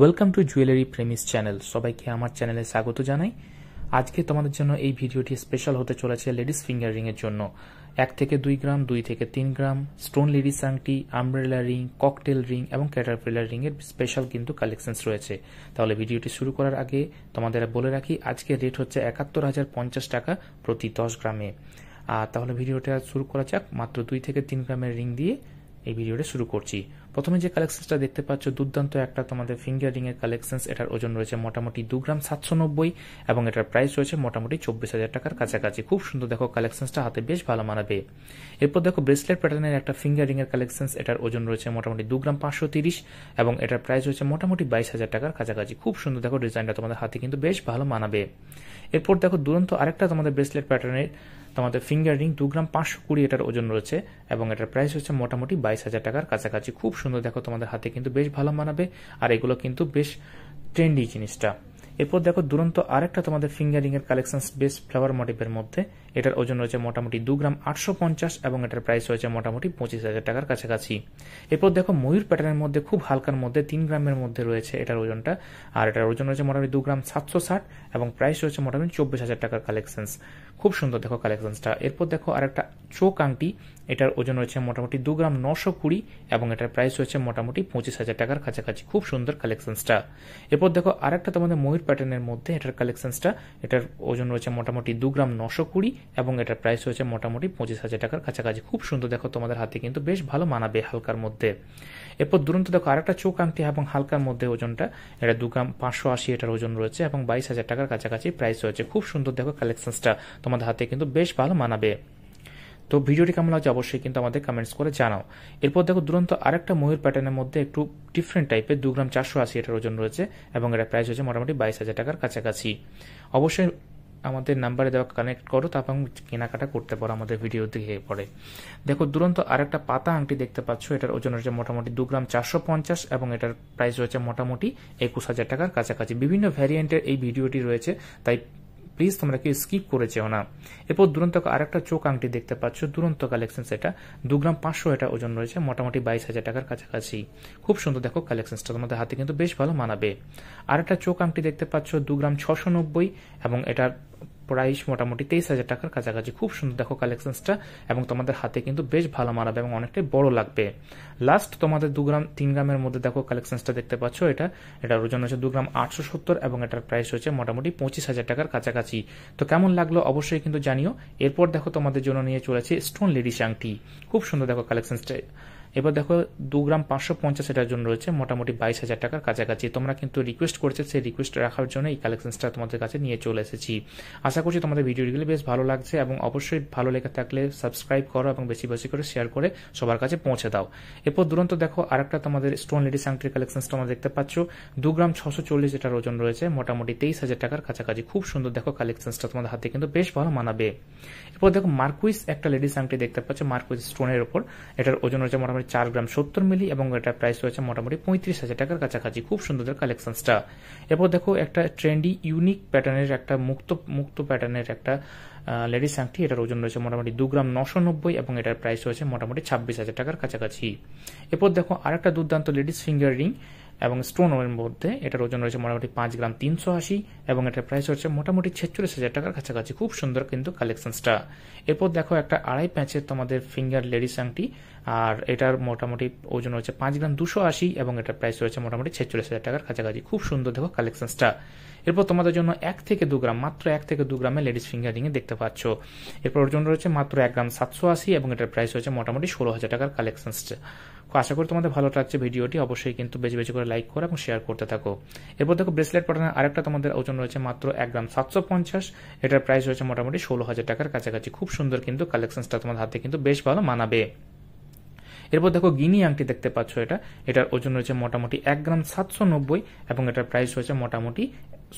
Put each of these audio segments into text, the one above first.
welcome to jewellery premise channel সবাইকে আমার চ্যানেলে স্বাগত জানাই আজকে তোমাদের জন্য এই ভিডিওটি স্পেশাল হতে চলেছে লেডিস ফিঙ্গার এর জন্য এক থেকে দুই গ্রাম দুই থেকে তিন গ্রাম স্টোন লেডিস আংটি আমব্রেলা রিং ককটেল রিং এবং ক্যাটারপিলার রিংয়ের স্পেশাল কিন্তু কালেকশনস রয়েছে তাহলে ভিডিওটি শুরু করার আগে তোমাদের বলে রাখি আজকে রেট হচ্ছে একাত্তর হাজার পঞ্চাশ টাকা প্রতি দশ গ্রামে আর তাহলে ভিডিওটা শুরু করা যাক মাত্র দুই থেকে তিন গ্রামের রিং দিয়ে এই ভিডিওটা শুরু করছি প্রথমে যে কালেকশনটা দেখতে পাচ্ছ দুর্দান্ত একটা তোমাদের ফিঙ্গারিংয়ের কালেকশন এটার ওজন রয়েছে মোটামুটি দু গ্রাম সাতশো নব্বই এবং এটার প্রাইস রয়েছে মোটামুটি চব্বিশ হাজার টাকার কাছাকাছি খুব সুন্দর দেখো কালেকশনটা হাতে বেশ ভালো মানাবে এরপর দেখো ব্রেসলেট প্যাটার্নের একটা ফিঙ্গারিংয়ের কালেকশন এটার ওজন রয়েছে মোটামুটি দু গ্রাম পাঁচশো তিরিশ এবং এটার প্রাইস রয়েছে মোটামুটি বাইশ হাজার টাকার কাছাকাছি খুব সুন্দর দেখো ডিজাইনটা তোমাদের হাতে কিন্তু বেশ ভালো মানাবে এরপর দেখো দুরন্ত আরেকটা তোমাদের ব্রেসলেট প্যাটার্নের তোমাদের ফিঙ্গার রিং দু গ্রাম পাঁচশো কুড়ি এটার ওজন রয়েছে এবং এটার প্রাইস হচ্ছে মোটামুটি বাইশ হাজার টাকার কাছাকাছি খুব সুন্দর দেখো তোমাদের হাতে কিন্তু বেশ ভালো মানাবে আর এগুলো কিন্তু বেশ ট্রেন্ডি জিনিসটা এরপর দেখো দুরন্ত আরেকটা তোমাদের ফিঙ্গারিং এর কালেকশন বেশ ফ্লাওয়ার মোটিভের মধ্যে এটার ওজন রয়েছে মোটামুটি দু গ্রাম আটশো পঞ্চাশ এবং এটার প্রাইস রয়েছে মোটামুটি পঁচিশ হাজার টাকার কাছাকাছি এরপর দেখো ময়ূর প্যাটার্নের মধ্যে খুব হালকার মধ্যে তিন গ্রামের মধ্যে রয়েছে এটার ওজনটা আর এটার ওজন রয়েছে মোটামুটি দু গ্রাম সাতশো ষাট এবং প্রাইস রয়েছে মোটামুটি চব্বিশ হাজার টাকার কালেকশনস খুব সুন্দর দেখো কালেকশনসটা এরপর দেখো আর একটা চোখ আংটি এটার ওজন রয়েছে মোটামুটি দু গ্রাম নশো কুড়ি এবং এটার প্রাইস রয়েছে মোটামুটি পঁচিশ হাজার টাকার কাছাকাছি খুব সুন্দর কালেকশনসটা এরপর দেখো আরেকটা তোমাদের ময়ূর প্যাটার্নের মধ্যে এটার কালেকশনসটা এটার ওজন রয়েছে মোটামুটি দু গ্রাম নশো কুড়ি এবং এটার প্রাইস হয়েছে মোটামুটি পঁচিশ হাজার টাকার কাছাকাছি খুব সুন্দর দেখো তোমাদের হাতে কিন্তু বেশ ভালো মানাবে হালকার মধ্যে এরপর দুরন্ত দেখো আরেকটা চোখ আংটি এবং হালকার মধ্যে ওজনটা এটা দু গ্রাম পাঁচশো আশি এটার ওজন রয়েছে এবং বাইশ হাজার টাকার কাছাকাছি প্রাইস রয়েছে খুব সুন্দর দেখো কালেকশনসটা তোমাদের হাতে কিন্তু বেশ ভালো মানাবে তো ভিডিওটি কেমন লাগছে অবশ্যই কিন্তু আমাদের কমেন্টস করে জানাও এরপর দেখো দুরন্ত আরেকটা ময়ূর প্যাটার্নের মধ্যে একটু ডিফারেন্ট টাইপের দু গ্রাম চারশো আশি এটার ওজন রয়েছে এবং এটা প্রাইস হয়েছে মোটামুটি বাইশ হাজার টাকার কাছাকাছি অবশ্যই আমাদের নাম্বারে দেওয়া কানেক্ট করো তারপর কেনাকাটা করতে পারো আমাদের ভিডিও দেখে পরে দেখো দুরন্ত আর একটা পাতা আংটি দেখতে পাচ্ছ এটার ওজন রয়েছে মোটামুটি দু গ্রাম চারশো পঞ্চাশ এবং এটার প্রাইস রয়েছে মোটামুটি একুশ হাজার টাকার কাছাকাছি বিভিন্ন ভ্যারিয়েন্টের এই ভিডিওটি রয়েছে তাই প্লিজ তোমরা কেউ স্কিপ করে যেও না এরপর দুরন্ত আর একটা চোখ আংটি দেখতে পাচ্ছ দুরন্ত কালেকশন সেটা দু গ্রাম পাঁচশো এটা ওজন রয়েছে মোটামুটি বাইশ হাজার টাকার কাছাকাছি খুব সুন্দর দেখো কালেকশনটা তোমাদের হাতে কিন্তু বেশ ভালো মানাবে আর একটা চোখ আংটি দেখতে পাচ্ছ দু গ্রাম ছশো নব্বই এবং এটার প্রাইস মোটামুটি তেইশ হাজার টাকার কাছাকাছি খুব সুন্দর দেখো কালেকশনসটা এবং তোমাদের হাতে কিন্তু বেশ ভালো মানাবে এবং অনেকটাই বড় লাগবে লাস্ট তোমাদের দু গ্রাম তিন গ্রামের মধ্যে দেখো কালেকশনসটা দেখতে পাচ্ছ এটা এটার ওজন হচ্ছে দু গ্রাম আটশো সত্তর এবং এটার প্রাইস হচ্ছে মোটামুটি পঁচিশ হাজার টাকার কাছাকাছি তো কেমন লাগলো অবশ্যই কিন্তু জানিও এরপর দেখো তোমাদের জন্য নিয়ে চলেছে স্টোন লেডিস আংটি খুব সুন্দর দেখো কালেকশনসটা এবার দেখো দু গ্রাম পাঁচশো পঞ্চাশ এটার জন্য রয়েছে মোটামুটি বাইশ হাজার টাকার কাছাকাছি তোমরা কিন্তু রিকোয়েস্ট করছে সেই রিকোয়েস্ট রাখার জন্য এই কালেকশনটা তোমাদের কাছে নিয়ে চলে এসেছি আশা করছি তোমাদের ভিডিওগুলি বেশ ভালো লাগছে এবং অবশ্যই ভালো লেগে থাকলে সাবস্ক্রাইব করো এবং বেশি বেশি করে শেয়ার করে সবার কাছে পৌঁছে দাও এরপর দুরন্ত দেখো আরেকটা তোমাদের স্টোন লেডি স্যাংটির কালেকশনটা তোমরা দেখতে পাচ্ছ দু গ্রাম ছশো চল্লিশ এটার ওজন রয়েছে মোটামুটি তেইশ হাজার টাকার কাছাকাছি খুব সুন্দর দেখো কালেকশনসটা তোমাদের হাতে কিন্তু বেশ ভালো মানাবে এরপর দেখো মার্কুইস একটা লেডি আংটি দেখতে পাচ্ছ মার্কুইস স্টোনের ওপর এটার ওজন রয়েছে মোটামুটি চার গ্রাম সত্তর মিলি এবং এটা প্রাইস রয়েছে মোটামুটি পঁয়ত্রিশ হাজার টাকার কাছাকাছি খুব সুন্দর কালেকশনসটা এরপর দেখো একটা ট্রেন্ডি ইউনিক প্যাটার্নের একটা মুক্ত মুক্ত প্যাটার্নের একটা লেডিস আংটি এটার ওজন রয়েছে মোটামুটি দু গ্রাম নশো নব্বই এবং এটার প্রাইস রয়েছে মোটামুটি ছাব্বিশ হাজার টাকার কাছাকাছি এরপর দেখো আরেকটা দুর্দান্ত লেডিস ফিঙ্গার রিং এবং স্টোন ওয়ের মধ্যে এটার ওজন রয়েছে মোটামুটি পাঁচ গ্রাম তিনশো আশি এবং এটার প্রাইস হচ্ছে মোটামুটি ছেচল্লিশ হাজার টাকার কাছাকাছি খুব সুন্দর কিন্তু কালেকশনসটা এরপর দেখো একটা আড়াই প্যাঁচের তোমাদের ফিঙ্গার লেডিস আংটি আর এটার মোটামুটি ওজন রয়েছে পাঁচ গ্রাম দুশো আশি এবং এটার প্রাইস রয়েছে মোটামুটি ছেচল্লিশ হাজার টাকার কাছাকাছি খুব সুন্দর দেখো কালেকশনসটা এরপর তোমাদের জন্য এক থেকে দু গ্রাম মাত্র এক থেকে দু গ্রামে লেডিস এ দেখতে পাচ্ছ এরপর ওজন রয়েছে মাত্র এক গ্রাম সাতশো আশি এবং এটার প্রাইস রয়েছে মোটামুটি ষোলো হাজার টাকার কালেকশনসটা আশা করি তোমাদের ভালো লাগছে ভিডিওটি অবশ্যই কিন্তু বেশি বেশি করে লাইক করো এবং শেয়ার করতে থাকো এরপর দেখো ব্রেসলেট প্যাটার্নের আরেকটা তোমাদের ওজন রয়েছে মাত্র এক গ্রাম সাতশো পঞ্চাশ এটার প্রাইস রয়েছে মোটামুটি ষোলো হাজার টাকার কাছাকাছি খুব সুন্দর কিন্তু কালেকশনটা তোমাদের হাতে কিন্তু বেশ ভালো মানাবে এরপর দেখো গিনি আংটি দেখতে পাচ্ছ এটা এটার ওজন রয়েছে মোটামুটি এক গ্রাম সাতশো নব্বই এবং এটার প্রাইস রয়েছে মোটামুটি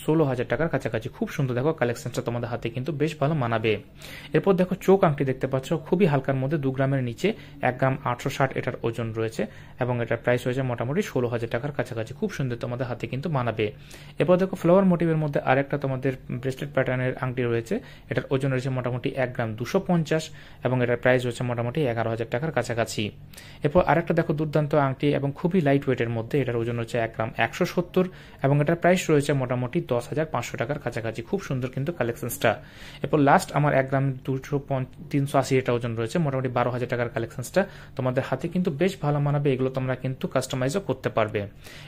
ষোলো হাজার টাকার কাছাকাছি খুব সুন্দর দেখো কালেকশনটা তোমাদের হাতে কিন্তু বেশ ভালো মানাবে এরপর দেখো চোখ আংটি দেখতে পাচ্ছ খুবই হালকার মধ্যে দু গ্রামের নিচে এক গ্রাম আটশো ষাট এটার ওজন রয়েছে এবং এটার প্রাইস রয়েছে মোটামুটি ষোলো হাজার টাকার কাছাকাছি খুব সুন্দর তোমাদের হাতে কিন্তু মানাবে এরপর দেখো ফ্লাওয়ার মোটিভের মধ্যে আরেকটা তোমাদের ব্রেসলেট প্যাটার্নের আংটি রয়েছে এটার ওজন রয়েছে মোটামুটি এক গ্রাম দুশো পঞ্চাশ এবং এটার প্রাইস রয়েছে মোটামুটি এগারো হাজার টাকার কাছাকাছি এরপর আরেকটা দেখো দুর্দান্ত আংটি এবং খুবই লাইট ওয়েটের মধ্যে এটার ওজন রয়েছে এক গ্রাম একশো সত্তর এবং এটার প্রাইস রয়েছে মোটামুটি দশ হাজার পাঁচশো টাকার কাছাকাছি খুব সুন্দর কিন্তু কালেকশনসটা এরপর লাস্ট আমার এক গ্রাম দুশো তিনশো আশি এটা ওজন রয়েছে মোটামুটি বারো হাজার টাকার কালেকশনসটা তোমাদের হাতে কিন্তু বেশ ভালো মানাবে এগুলো তোমরা কিন্তু কাস্টমাইজও করতে পারবে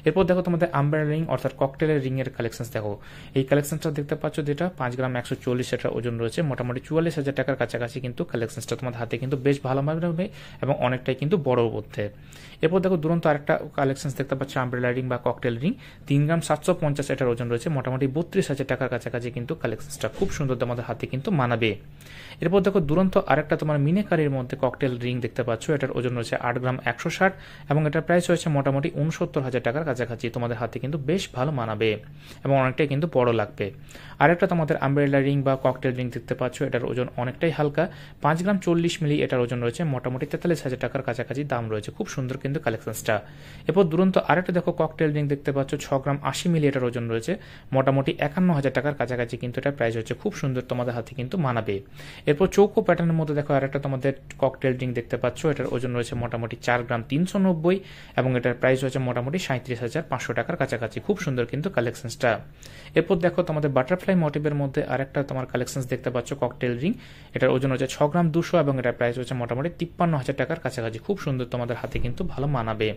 এরপর দেখো তোমাদের আম্বার রিং অর্থাৎ ককটেলের রিং এর কালেকশন দেখো এই কালেকশনটা দেখতে পাচ্ছ যেটা পাঁচ গ্রাম একশো চল্লিশ এটা ওজন রয়েছে মোটামুটি চুয়াল্লিশ হাজার টাকার কাছাকাছি কিন্তু কালেকশনসটা তোমাদের হাতে কিন্তু বেশ ভালো মানাবে এবং অনেকটাই কিন্তু বড় মধ্যে এরপর দেখো দুরন্ত আরেকটা কালেকশন দেখতে পাচ্ছ আম্বার রিং বা ককটেল রিং তিন গ্রাম সাতশো পঞ্চাশ এটার ওজন রয়েছে মোটামুটি বত্রিশ হাজার টাকার কাছাকাছি কিন্তু কালেকশনটা খুব সুন্দর তোমাদের হাতে কিন্তু মানাবে এরপর দেখো দুরন্ত আরেকটা তোমার মিনেকারির মধ্যে ককটেল রিং দেখতে পাচ্ছ এটার ওজন রয়েছে আট গ্রাম একশো ষাট এবং এটার প্রাইস রয়েছে মোটামুটি উনসত্তর হাজার টাকার কাছাকাছি তোমাদের হাতে কিন্তু বেশ ভালো মানাবে এবং অনেকটাই কিন্তু বড় লাগবে আরেকটা তোমাদের আমব্রেলা রিং বা ককটেল রিং দেখতে পাচ্ছ এটার ওজন অনেকটাই হালকা পাঁচ গ্রাম চল্লিশ মিলি এটার ওজন রয়েছে মোটামুটি তেতাল্লিশ হাজার টাকার কাছাকাছি দাম রয়েছে খুব সুন্দর কিন্তু কালেকশনটা এরপর দুরন্ত আরেকটা দেখো ককটেল রিং দেখতে পাচ্ছ ছ গ্রাম আশি মিলি এটার ওজন রয়েছে মোটামুটি একান্ন হাজার টাকার কাছাকাছি কিন্তু এটা প্রাইস হচ্ছে খুব সুন্দর তোমাদের হাতে কিন্তু মানাবে এরপর চৌকো প্যাটার্নের মধ্যে দেখো আর একটা তোমাদের ককটেল ড্রিঙ্ক দেখতে পাচ্ছ এটার ওজন রয়েছে মোটামুটি চার গ্রাম তিনশো নব্বই এবং এটার প্রাইস হচ্ছে মোটামুটি সাঁত্রিশ হাজার পাঁচশো টাকার কাছাকাছি খুব সুন্দর কিন্তু কালেকশনসটা এরপর দেখো তোমাদের বাটারফ্লাই মোটিভের মধ্যে আর একটা তোমার কালেকশনস দেখতে পাচ্ছ ককটেল ড্রিঙ্ক এটার ওজন হচ্ছে ছ গ্রাম দুশো এবং এটার প্রাইস হচ্ছে মোটামুটি তিপ্পান্ন হাজার টাকার কাছাকাছি খুব সুন্দর তোমাদের হাতে কিন্তু ভালো মানাবে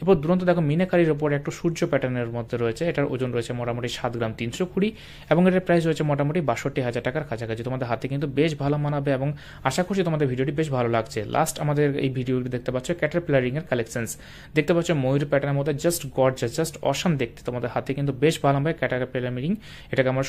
এরপর দুরন্ত দেখো মিনাকারির ওপর একটু সূর্য প্যাটার্নের মধ্যে রয়েছে এটার ওজন রয়েছে মোটামুটি সাত সাত গ্রাম তিনশো কুড়ি এবং এটার প্রাইস রয়েছে মোটামুটি বাষট্টি হাজার টাকার কাছাকাছি তোমাদের হাতে কিন্তু বেশ ভালো মানাবে এবং আশা করছি তোমাদের ভিডিওটি বেশ ভালো লাগছে লাস্ট আমাদের এই ভিডিওটি দেখতে পাচ্ছ ক্যাটার এর কালেকশনস দেখতে পাচ্ছ ময়ূর প্যাটার্নের মধ্যে জাস্ট গড জাস্ট অসাম দেখতে তোমাদের হাতে কিন্তু বেশ ভালো হবে ক্যাটার প্লারিং এটাকে আমরা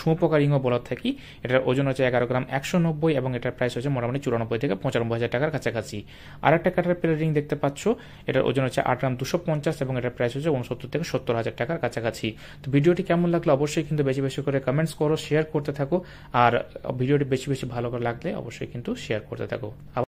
ও বলা থাকি এটার ওজন হচ্ছে এগারো গ্রাম একশো নব্বই এবং এটার প্রাইস হচ্ছে মোটামুটি চুরানব্বই থেকে পঁচানব্বই হাজার টাকার কাছাকাছি আর একটা ক্যাটার প্লারিং দেখতে পাচ্ছ এটার ওজন হচ্ছে আট গ্রাম দুশো পঞ্চাশ এবং এটার প্রাইস হচ্ছে উনসত্তর থেকে সত্তর হাজার টাকার কাছাকাছি তো ভিডিওটি কেমন লাগলো অবশ্যই অবশ্যই কিন্তু বেশি বেশি করে কমেন্টস করো শেয়ার করতে থাকো আর ভিডিওটি বেশি বেশি ভালো করে লাগলে অবশ্যই কিন্তু শেয়ার করতে থাকো